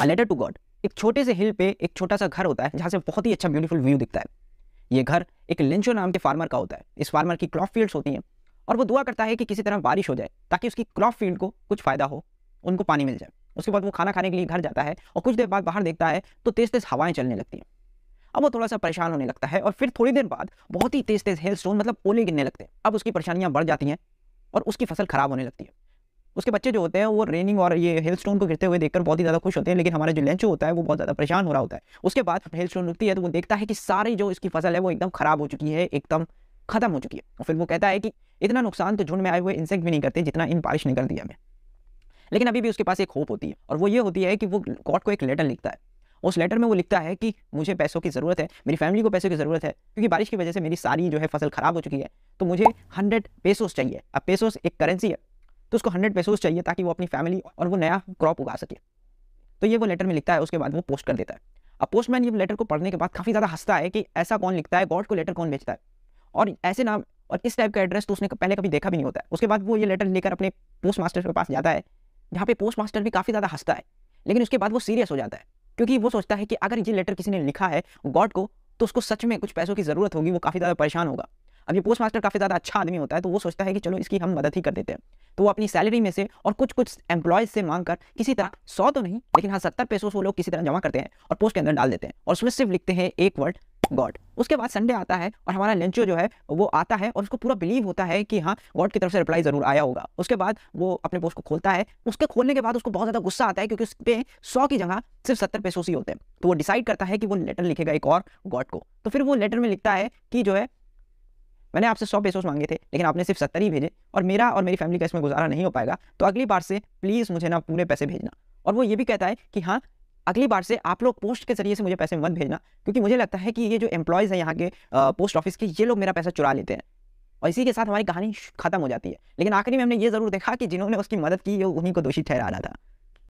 a letter to God एक छोटे से हिल पे एक छोटा सा घर होता है जहाँ से बहुत ही अच्छा ब्यूटीफुल व्यू दिखता है ये घर एक लिंचो नाम के फार्मर का होता है इस फार्मर की क्रॉप फील्ड्स होती हैं और वो दुआ करता है कि किसी तरह बारिश हो जाए ताकि उसकी क्रॉप फील्ड को कुछ फ़ायदा हो उनको पानी मिल जाए उसके बाद वो खाना खाने के लिए घर जाता है और कुछ देर बाद बाहर देखता है तो तेज़ तेज़ हवाएं चलने लगती हैं अब वो थोड़ा सा परेशान होने लगता है और फिर थोड़ी देर बाद बहुत ही तेज़ तेज़ हेल स्टोन मतलब ओले गिरने लगते हैं अब उसकी परेशानियाँ बढ़ जाती हैं और उसकी फसल खराब होने लगती है उसके बच्चे जो होते हैं वो रेनिंग और ये हिल स्टोन को गिरते हुए देखकर बहुत ही ज़्यादा खुश होते हैं लेकिन हमारा जो लंच होता है वो बहुत ज़्यादा परेशान हो रहा होता है उसके बाद हिल स्टोन रुकती है तो वो देखता है कि सारी जो इसकी फसल है वो एकदम ख़राब हो चुकी है एकदम खत्म हो चुकी है और फिर वो कहता है कि इतना नुकसान तो झुंड में आए हुए इंसेक्ट भी नहीं करते जितना इन बारिश ने कर दिया हमें लेकिन अभी भी उसके पास एक होप होती है और वो ये होती है कि वो गॉड को एक लेटर लिखता है उस लेटर में वो लिखता है कि मुझे पैसों की ज़रूरत है मेरी फैमिली को पैसों की ज़रूरत है क्योंकि बारिश की वजह से मेरी सारी जो है फसल ख़राब हो चुकी है तो मुझे हंड्रेड पेसोस चाहिए अब पेसोस एक करेंसी है तो उसको हंड्रेड पैसोज चाहिए ताकि वो अपनी फैमिली और वो नया क्रॉप उगा सके तो ये वो लेटर में लिखता है उसके बाद वो पोस्ट कर देता है अब पोस्टमैन ये लेटर को पढ़ने के बाद काफ़ी ज़्यादा हंसता है कि ऐसा कौन लिखता है गॉड को लेटर कौन भेजता है और ऐसे नाम और इस टाइप का एड्रेस तो उसने पहले कभी देखा भी नहीं होता है उसके बाद वो ये लेटर लेकर अपने पोस्ट मास्टर के पास जाता है जहाँ पे पोस्ट मास्टर भी काफ़ी ज़्यादा हंसता है लेकिन उसके बाद वो सीरियस हो जाता है क्योंकि वो सोचता है कि अगर ये लेटर किसी ने लिखा है गॉड को तो उसको सच में कुछ पैसों की ज़रूरत होगी वो काफ़ी ज़्यादा परेशान होगा अब ये पोस्ट मास्टर काफ़ी ज़्यादा अच्छा आदमी होता है तो वो सोचता है कि चलो इसकी हम मदद ही कर देते हैं तो वो अपनी सैलरी में से और कुछ कुछ एम्प्लॉयज से मांग कर किसी तरह सौ तो नहीं लेकिन हाँ सत्तर से वो लोग किसी तरह जमा करते हैं और पोस्ट के अंदर डाल देते हैं और उसमें सिर्फ लिखते हैं एक वर्ड गॉड उसके बाद संडे आता है और हमारा लंचो जो है वो आता है और उसको पूरा बिलीव होता है कि हाँ गॉड की तरफ से रिप्लाई जरूर आया होगा उसके बाद वो अपने पोस्ट को खोलता है उसके खोलने के बाद उसको बहुत ज़्यादा गुस्सा आता है क्योंकि उस पर सौ की जगह सिर्फ सत्तर पैसों से होते हैं तो वो डिसाइड करता है कि वो लेटर लिखेगा एक और गॉड को तो फिर वो लेटर में लिखता है कि जो है मैंने आपसे सौ पेसोस मांगे थे लेकिन आपने सिर्फ सत्तर ही भेजे और मेरा और मेरी फैमिली का इसमें गुजारा नहीं हो पाएगा तो अगली बार से प्लीज़ मुझे ना पूरे पैसे भेजना और वो ये भी कहता है कि हाँ अगली बार से आप लोग पोस्ट के जरिए से मुझे पैसे मत भेजना क्योंकि मुझे लगता है कि ये जो एम्प्लॉयज़ हैं यहाँ के पोस्ट ऑफिस के ये लोग मेरा पैसा चुरा लेते हैं और इसी के साथ हमारी कहानी खत्म हो जाती है लेकिन आखिरी में हमने ये ज़रूर देखा कि जिन्होंने उसकी मदद की वो उन्हीं को दोषी रहा था